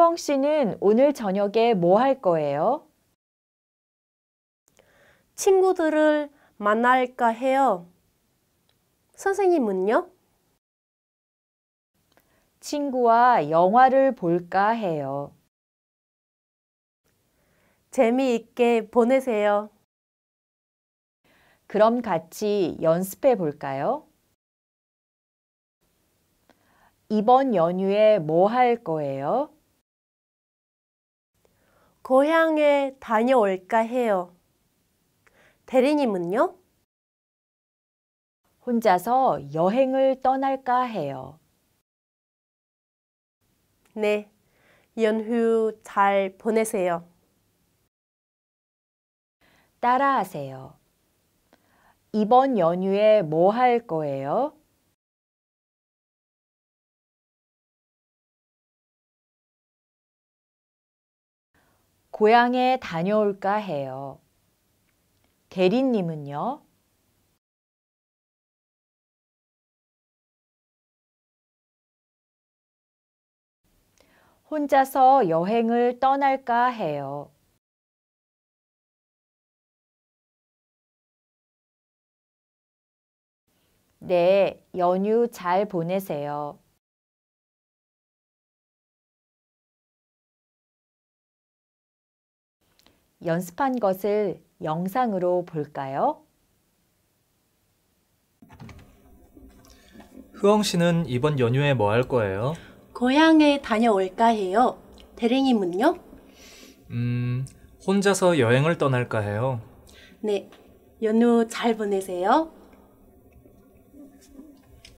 흐엉 씨는 오늘 저녁에 뭐 할 거예요? 친구들을 만날까 해요. 선생님은요? 친구와 영화를 볼까 해요. 재미있게 보내세요. 그럼 같이 연습해 볼까요? 이번 연휴에 뭐 할 거예요? 고향에 다녀올까 해요. 대리님은요? 혼자서 여행을 떠날까 해요. 네, 연휴 잘 보내세요. 따라하세요. 이번 연휴에 뭐 할 거예요? 고향에 다녀올까 해요. 대리님은요? 혼자서 여행을 떠날까 해요. 네, 연휴 잘 보내세요. 연습한 것을 영상으로 볼까요? 흐엉 씨는 이번 연휴에 뭐 할 거예요? 고향에 다녀올까 해요. 대리님은요? 음, 혼자서 여행을 떠날까 해요. 네, 연휴 잘 보내세요.